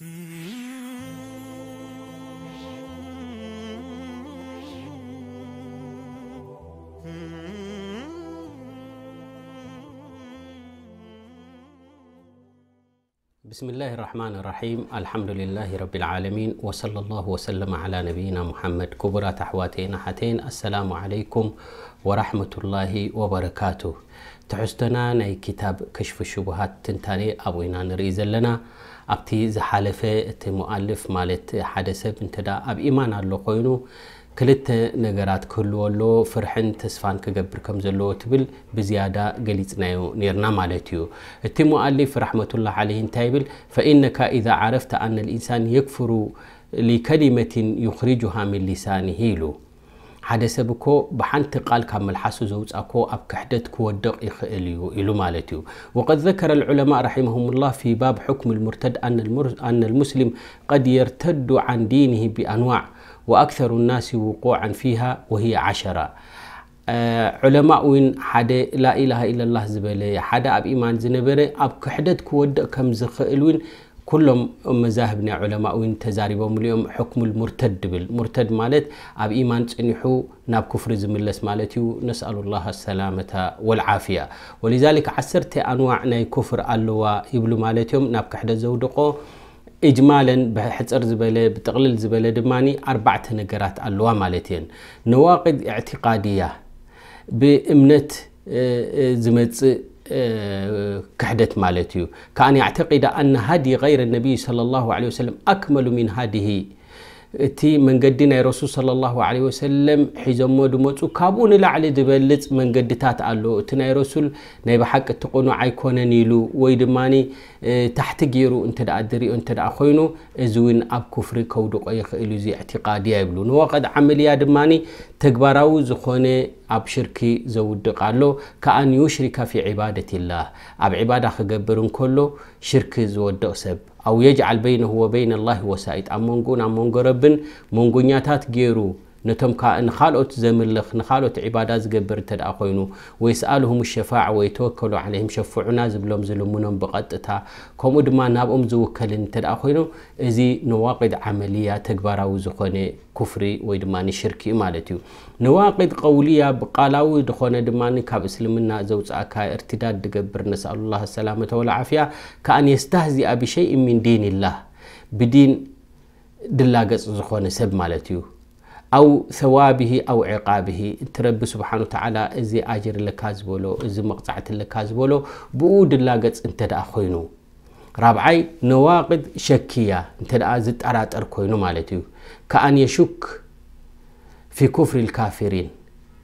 Hmm. بسم الله الرحمن الرحيم الحمد لله رب العالمين وصلى الله وسلم على نبينا محمد كبرى تحواتين حتين السلام عليكم ورحمة الله وبركاته تحستنا ناي كتاب كشف الشبهات تنتاني أبوينا نريز لنا أبتي زحالفة مؤلف مالت حدث بنتدا أب إيمان اللقينو كلت نجارات كلو لو فرحن تسفان كجبر كم زلو تبل بزيادة قليت نيو نيرنا مالتيو التمو اللي فرحمة الله عليه تايبل فإنك إذا عرفت أن الإنسان يكفر لكلمة يخرجها من لسانه له حدا سبكو بحنت قال كم الحسو زوج أكو أب كحدت كو الدق إخليو إلو مالتيو وقد ذكر العلماء رحمهم الله في باب حكم المرتد أن, المر أن المسلم قد يرتد عن دينه بأنواع وأكثر الناس وقوعا فيها وهي عشرة أه علماء وين حدا لا إله إلا الله زبالي حدا أب إيمان زنبري أب كحدد كود كم زخيلوين كلهم مذاهبنا علماء وين تزاربهم اليوم حكم المرتد بل مرتد مالت أب إيمان تنحو ناب كفر زملس مالتي نسأل الله السلامة والعافية ولذلك عسرت أنواعنا كفر ألوى يبلو مالتهم ناب كحدد زودقو إجمالا بحصر زبلة بتقلل زبلة دماني أربعة نجارات ألوا مالتين نواقد اعتقادية بإمنة آه، آه، زمت آه، كحدت مالتيو كان يعتقد أن هذه غير النبي صلى الله عليه وسلم أكمل من هذه እቲ መንገዲ ናይ ረሱል ሰለም ሒዞሞ ድመፁ ካብኡ ንላዕሊ ዝበልፅ መንገድታት ኣሎ እቲ ናይ ረሱል ናይ ብሓቂ እትቕኑዓ ኣይኮነን ኢሉ ወይ ድማ ታሕቲ ገይሩ እንተ ድርኦ እተኣ ኮይኑ እዚ እውን ኣብ ክፍሪ ከውድቆ ይኽእል ዩዚ ኤዕትቃድያ ይብሉ ንወቐድ ዓመልያ ድማ ተግባራዊ ዝኾነ ኣብ ሽርክ ዘውድቕ ኣሎ ከኣንዩሽሪካ ፊ ባደት ላህ ኣብ ዕባዳ ክገብር እንከሎ ሽርክ ዝወድቕ ሰብ أو يجعل بينه وبين الله وسائط أمونغون أمونغربن مونغونياتات غيرو نتم كائن خالوت زملخ نخالوت عبادة زقبر تد أخوينو ويسألهم الشفاعة ويتوكلوا عليهم شفعنا زبلهم زلمونهم بغطتا كومود ما نابهم زوكلن تد أخوينو إزي نواقد عملية تقبارا وزخوني كفري ويدماني شركي مالتيو ነዋቅድ ቀውልያ ብቃላዊ ዝኾነ ድማካብ እስልምና ዘውፅእካ እርትዳድ ገብር ነስሉላ ሰላ ዓፍያ ከዓስተህዚኣ ብሸይእ ን ዲንላህ ብዲን ድላገፅ ዝኾነ ሰብ ማት እዩ ኣ ዋብሂ ኣ ዕቃብ እረቢ ስሓ እዚ ጅር ለካ ዝሎ እዚ መቕፃዕት ካ ዝሎ ብኡ ድላገፅ እተ ኮይኑ ራዓይ ነዋቅድ ሸክያ እ ዝጠራጠር ኮይኑ ማት እዩ ዓክ في كفر الكافرين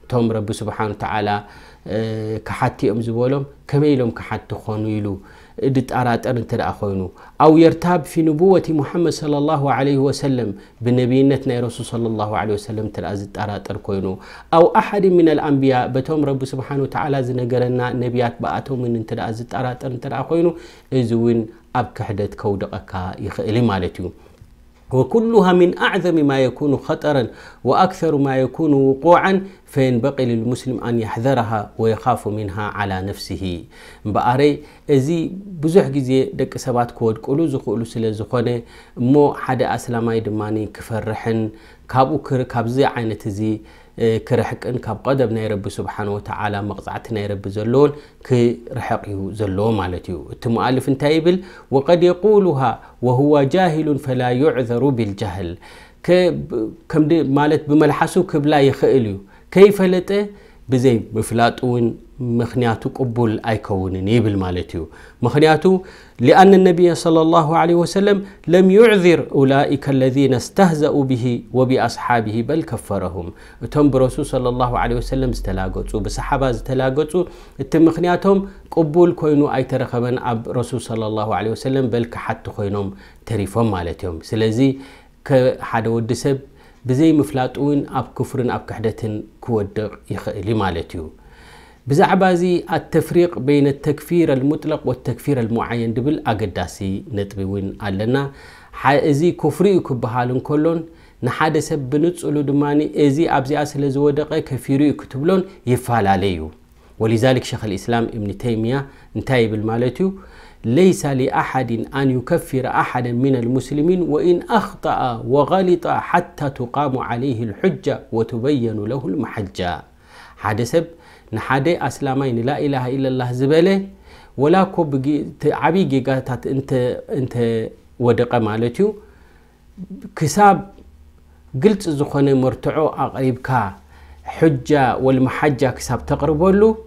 توم رب سبحانه وتعالى آه، كحتي أم زبولهم كما يلوم كحتي خونيلو دت أرات أرنت الأخوينو أو يرتاب في نبوة محمد صلى الله عليه وسلم بنبينتنا الرسول صلى الله عليه وسلم تلازت أرات أركوينو أو أحد من الأنبياء بتوم رب سبحانه وتعالى زنقرنا نبيات بأتوم من تلازت أرات أرنت الأخوينو إذوين أبكحدت كودقك يخلي مالتيو وكلها من أعظم ما يكون خطرا وأكثر ما يكون وقوعا فينبقي للمسلم أن يحذرها ويخاف منها على نفسه بأري إذي بزح جزي دك سبات كود كلو زخولو سلا زخوني مو حدا أسلامي دماني كفرحن كابو كر كابزي عينة زي كرحقن كاب قدب ناي رب سبحانه وتعالى مقطعت ناي رب زلون كرحق يو زلو مالتيو التمؤلف انتايبل وقد يقولها وهو جاهل فلا يعذر بالجهل ك كم مالت بملحسو كبلا يخئلو كيف لته بزي مفلاتون مخنياتو قبول أيكون نيبل مالتيو مخنياتو لأن النبي صلى الله عليه وسلم لم يعذر أولئك الذين استهزأوا به وبأصحابه بل كفرهم تم برسو صلى الله عليه وسلم استلاقوتو بسحابة استلاقوتو التم مخنياتهم قبول كوينو أي ترخبن أب رسول صلى الله عليه وسلم بل كحت خوينهم تريفهم مالتيوم سلزي كحد ودسب ብዘይ ምፍላጡ እውን ኣብ ክፍርን ኣብ ክሕደትን ክወድቕ ይኽእል ማለት እዩ ብዛዕባ እዚ ኣተፍሪቅ በይነ ተክፊር ልሙጥለቅ ወተክፊር ልሙዓየን ድብል ኣገዳሲ ነጥቢ እውን ኣለና እዚ ክፍሪ እዩ ክበሃል እንከሎን ንሓደ ሰብ ብንፅሉ ድማ እዚ ኣብዚኣ ስለ ዝወደቐ ከፊሩ እዩ ክትብሎን ይፈላለ እዩ ወሊዛሊክ ሸክ ልእስላም እብኒ ተይምያ እንታይ ይብል ማለት እዩ ليس لأحد أن يكفر أحدا من المسلمين وإن أخطأ وغلط حتى تقام عليه الحجة وتبين له المحجة هذا سب نحد أسلامين لا إله إلا الله زبالة ولا كوب عبي جيجاتات انت انت ودق مالتيو كساب قلت زخوني مرتعو أقريبك حجة والمحجة كساب تقربوا له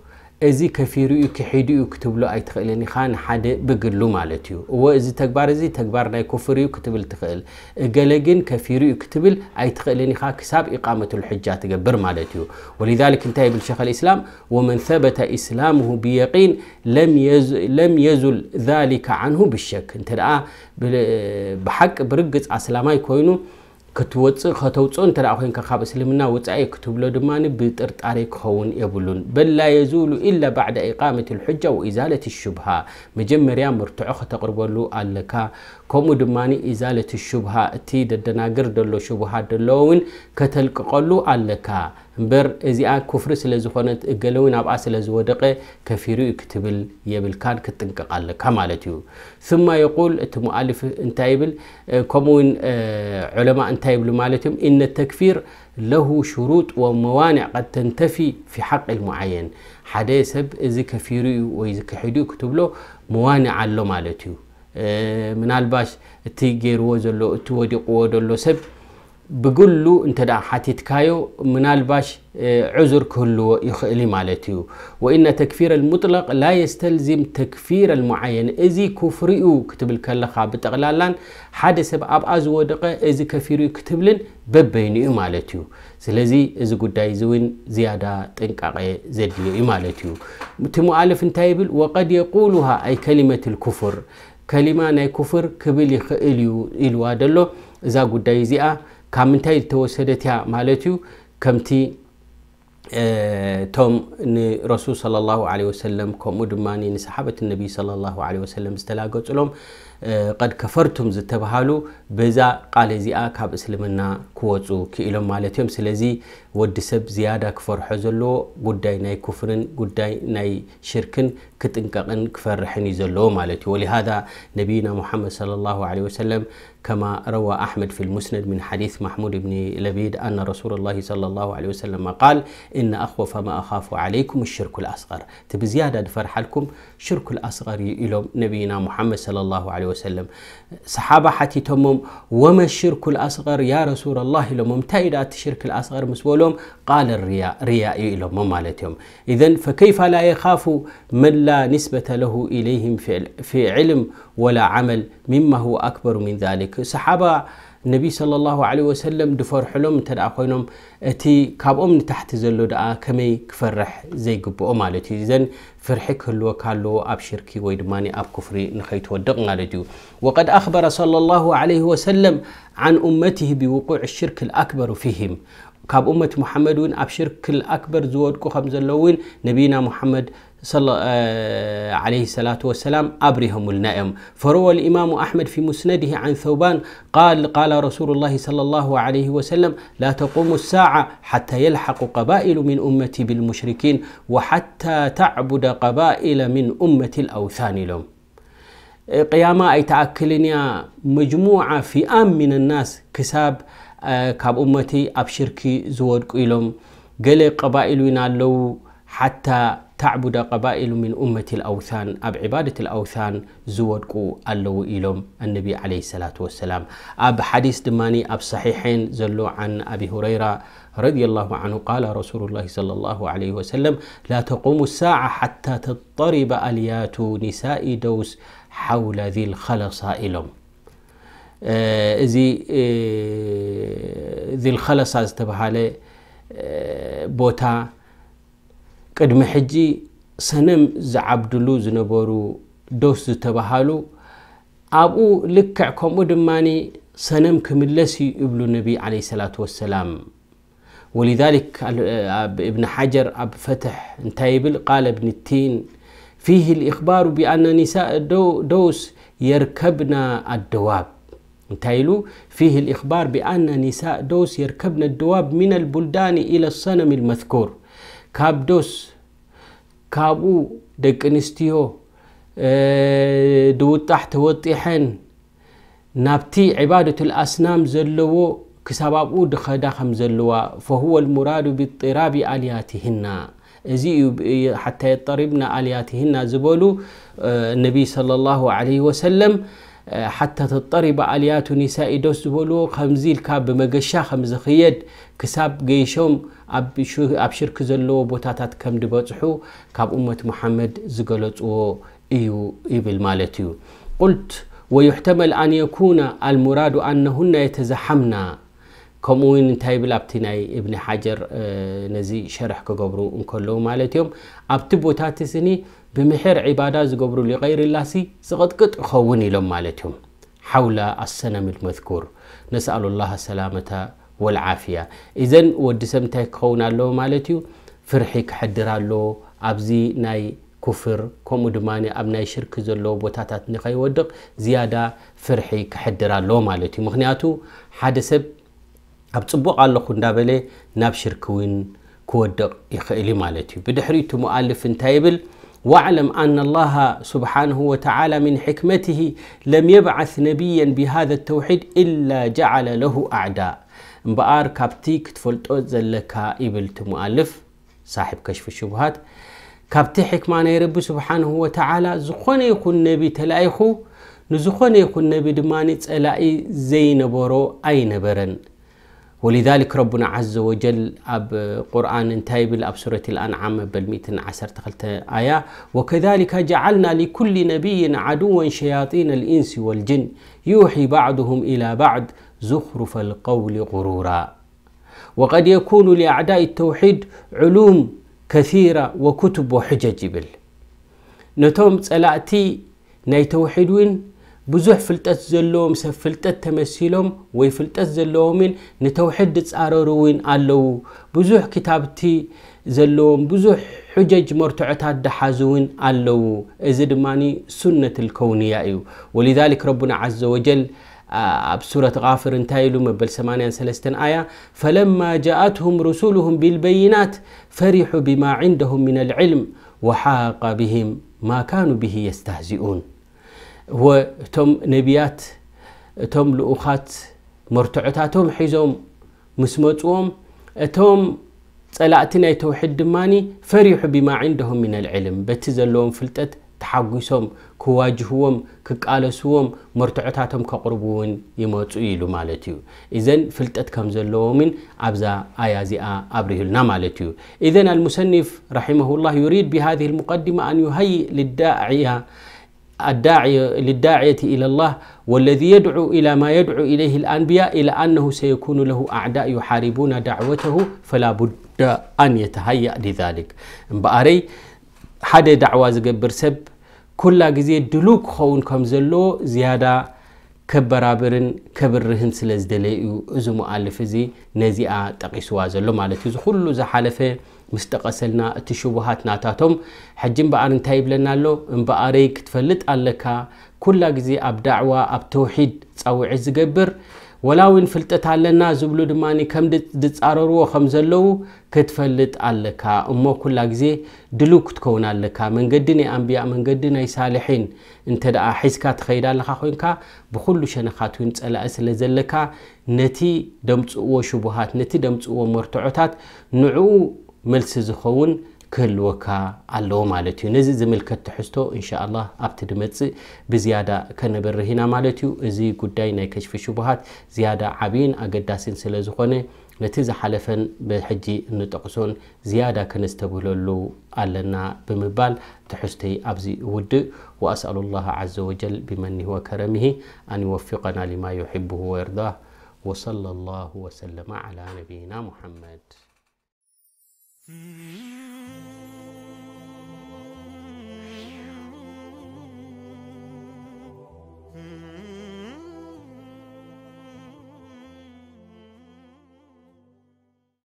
ازي كفيرو يكحيدو يكتب له اي تخيل يعني خان حد بقلو مالتيو و ازي تكبار ازي تكبار ناي كفيرو يكتب التخيل قلقين كفيرو يكتب اي تخيل يعني خاك ساب اقامة الحجة تقبر مالتيو ولذلك انتهي بالشيخ الاسلام ومن ثبت اسلامه بيقين لم يزل, لم يزل ذلك عنه بالشك انت بحق برقز اسلاماي كوينو كتوتس خطوتسون ترى أخوين كخاب سلمنا وتسأي كتب له دماني بترت عليك هون يبلون بل لا يزول إلا بعد إقامة الحجة وإزالة الشبهة مجمع مريم مرتعخ تقرب له ألكا كم دماني إزالة الشبهة تيد الدناقر دلو شبهة دلوين كتلك قلو ألكا بر ازي ا كفر سلا زخونت ناب اسلا زودقه كفيرو يكتبل يبل كان كتنققال كمالتيو ثم يقول تمؤلف انتايبل كومون علماء انتايبل مالتهم ان التكفير له شروط وموانع قد تنتفي في حق المعين حديثب ازي كفيرو ويزي كحيدو كتبلو موانع الله مالتيو منالباش تي غير وزلو تودي قودلو سب بقولو انت دا حتتكايو منالباش عذر كله يخلي مالتيو وإن تكفير المطلق لا يستلزم تكفير المعين إذي كفريو كتب الكلخة بتغلالان حد سب أب أزودقة إذي كفريو كتب لن ببيني مالتيو سلزي إذي قداي زوين زيادة تنكاقية زدية مالتيو متمو ألف انتايبل وقد يقولها أي كلمة الكفر كلمة ناي كفر كبلي خيليو إلوادلو إذا قدايزي أه ካብ ምንታይ ዝተወሰደቲ ያ ማለት እዩ ከምቲ እቶም ንረሱል صለ ላሁ ለ ወሰለም ከምኡ ድማ ንሰሓበት ነቢ ለ ላ ለ ወሰለም ዝተላገፅሎም قد كفرتم زتبهالو بزا قال زي آه كاب اسلمنا كوزو كي إلو مالاتيوم سلزي ودسب زيادة كفر حزلو قداي ناي كفرن قداي ناي شركن كتنققن كفر رحني زلو مالاتي ولهذا نبينا محمد صلى الله عليه وسلم كما روى أحمد في المسند من حديث محمود بن لبيد أن رسول الله صلى الله عليه وسلم قال إن أخوف ما أخاف عليكم الشرك الأصغر تبزيادة فرحلكم شرك الأصغر يلوم نبينا محمد صلى الله عليه وسلم وسلم صحابة حتيتهم وما الشرك الأصغر يا رسول الله لهم متأيدة الشرك الأصغر مسولهم قال الرياء رياء لهم ما إذن فكيف لا يخاف من لا نسبة له إليهم في علم ولا عمل مما هو أكبر من ذلك صحابة النبي صلى الله عليه وسلم دفر حلم تدا كوينوم اتي كاب ام تحت زلو دا كمي كفرح زي قبو ام مالتي زين فرحي كلو كالو اب شركي ويد ماني اب كفري نخيت ودق مالتي وقد اخبر صلى الله عليه وسلم عن امته بوقوع الشرك الاكبر فيهم كاب امه محمد وين اب شرك الاكبر زود كو خمز اللوين نبينا محمد صلى آه، عليه الصلاة والسلام أبرهم النائم فروى الإمام أحمد في مسنده عن ثوبان قال قال رسول الله صلى الله عليه وسلم لا تقوم الساعة حتى يلحق قبائل من أمتي بالمشركين وحتى تعبد قبائل من أمة الأوثان لهم إيه، قيامة أي يا مجموعة فئام من الناس كساب آه، كاب أمتي أبشركي زود قيلهم قلق قبائل وين حتى تعبد قبائل من أمة الأوثان أب عبادة الأوثان زودكو ألو إلوم النبي عليه الصلاة والسلام أب حديث دماني أب صحيحين زلو عن أبي هريرة رضي الله عنه قال رسول الله صلى الله عليه وسلم لا تقوم الساعة حتى تضطرب أليات نساء دوس حول ذي الخلصاء إلوم آه، آه، ذي الخلصة استبهالي آه، بوتا ቅድሚ ሕጂ ሰነም ዝዓብድሉ ዝነበሩ دوس تبهالو أبو ልክዕ ከምኡ سنم كملسي ክምለስ ይብሉ ነቢይ ለ ሰላት ولذلك ابن حجر أب فتح انتايبل قال ابن التين فيه الإخبار بأن نساء دوس يركبنا الدواب انتايلو فيه الإخبار بأن نساء دوس يركبنا الدواب من البلدان إلى الصنم المذكور كاب دوس كابو دكنستيو دو تحت وطيحن نبتي عبادة الأسنام زلو كسبب دخل دخم زلو فهو المراد بالطراب آلياتهن زي حتى يطربنا آلياتهن زبولو النبي صلى الله عليه وسلم حتى تضطرب عليات نساء دوس بولو خمزيل كاب مغشا خمز خيد كساب جيشوم أبشر كزلو بوتاتات كم دباتحو كاب أمة محمد زغلت و إيو إبل مالتيو قلت ويحتمل أن يكون المراد أنهن يتزحمنا كموين تايبل أبتناي ابن حجر آه، نزي شرح كقبرو انكلو مالتيوم أبتبو تاتسني ብምሕር ዒባዳ ዝገብሩ ሊቀይርላ ሲ ዝቕጥቅጥ ይኸውን ኢሎም ማለት እዮም ሓውላ ኣሰነም ልመዝኩር ነስኣሉ ላ ሰላመታ ወልዓፍያ እዘን ወዲ ሰብ እንታይ ክኸውን ኣለዎ ማለት እዩ ፍርሒ ክሕድር ኣለዎ ኣብዚ ናይ ኩፍር ከምኡ ድማ ኣብ ናይ ሽርክ ዘለዎ ቦታታት ንኸይወድቕ ዝያዳ ፍርሒ ክሕድር ኣለዎ ማለት እዩ ምክንያቱ ሓደ ሰብ ኣብ ፅቡቕ ኣለኹ እንዳበለ ናብ ሽርክ እውን ክወድቕ ይኽእል ማለት እዩ ብድሕሪቱ መኣልፍ እንታይ ይብል واعلم أن الله سبحانه وتعالى من حكمته لم يبعث نبيا بهذا التوحيد إلا جعل له أعداء مبار كابتيك تفلتو زلكا إبل مؤلف صاحب كشف الشبهات كابتي حكمان يا رب سبحانه وتعالى زخون يكون نبي تلايخو نزخون يكون نبي دمانيت تسألائي زي نبرو أي نبرن ولذلك ربنا عز وجل أب قرآن انتهي بالاب سورة الأنعام بالمئة عسر تخلت آية وكذلك جعلنا لكل نبي عدوا شياطين الإنس والجن يوحي بعضهم إلى بعض زخرف القول غرورا وقد يكون لأعداء التوحيد علوم كثيرة وكتب وحجج بل نتوم تلأتي ناي توحيد وين بزح فلتت زلوم سف فلتت تمسيلوم وي فلتت زلومين نتوحد تصاروروين اللو بزح كتابتي زلوم بزح حجج مرتعتات دحازوين اللو ازد ماني سنة الكون الكونية ولذلك ربنا عز وجل بسورة غافر انتايلو مبل سمانيا سلستن آية فلما جاءتهم رسولهم بالبينات فرحوا بما عندهم من العلم وحاق بهم ما كانوا به يستهزئون هو توم نبيات توم لؤخات مرتعتاتهم حيزهم مسموتهم توم سألاتنا يتوحد ماني فريح بما عندهم من العلم بتزلهم فلتت تحقسهم كواجههم كقالسهم مرتعتاتهم كقربون يموتوا يلو مالتيو إذن فلتت كم زلهم من عبزا آيازي أبريهلنا مالتيو إذن المسنف رحمه الله يريد بهذه المقدمة أن يهيئ للداعية الداعي للداعية إلى الله والذي يدعو إلى ما يدعو إليه الأنبياء إلى أنه سيكون له أعداء يحاربون دعوته فلا بد أن يتهيأ لذلك بأري حد دعوة زقبر سب كل جزية دلوك خون كم زلو زيادة ከበራብርን ከብርህን ስለ ዝደለዩ እዚ ሙኣልፍ እዚ ነዚኣ ጠቂስዋ ዘሎ ማለት እዩ እዚ ኩሉ ምስ ጠቐሰልና እቲ ሽቡሃት ናታቶም ሕጂ እምበኣር እንታይ ይብለና ኣሎ እምበኣረይ ክትፈልጥ ኣለካ ኩላ ግዜ ኣብ ዳዕዋ ኣብ ተውሒድ ፀውዒ ዝገብር ወላ እውን ፍልጠት ኣለና ዝብሉ ድማ ከም ዝፃረርዎ ከም ዘለው ክትፈልጥ ኣለካ እሞ ኩላ ግዜ ድሉ ክትከውን ኣለካ መንገዲ ናይ ኣንብያ መንገዲ ናይ ሳልሒን እንተ ደኣ ሒዝካ ትኸይድ ኣለካ ኮይንካ ብኩሉ ሸነኻት ውን ፀላእ ስለ ዘለካ ነቲ ደምፅእዎ ሽቡሃት ነቲ ደምፅእዎ መርትዖታት ንዕኡ ملس زخون كل وكا الله مالتي نزي زملك تحستو إن شاء الله أبتد متس بزيادة كان برهنا مالتي زي قدينا كشف شبهات زيادة عبين أجد داسين سلزخونه نتيز حلفن بحجي نتقصون زيادة كان استبلو له ألنا بمبال تحستي أبزي ود وأسأل الله عز وجل بمن هو كرمه أن يوفقنا لما يحبه ويرضاه وصلى الله وسلم على نبينا محمد Mm-hmm.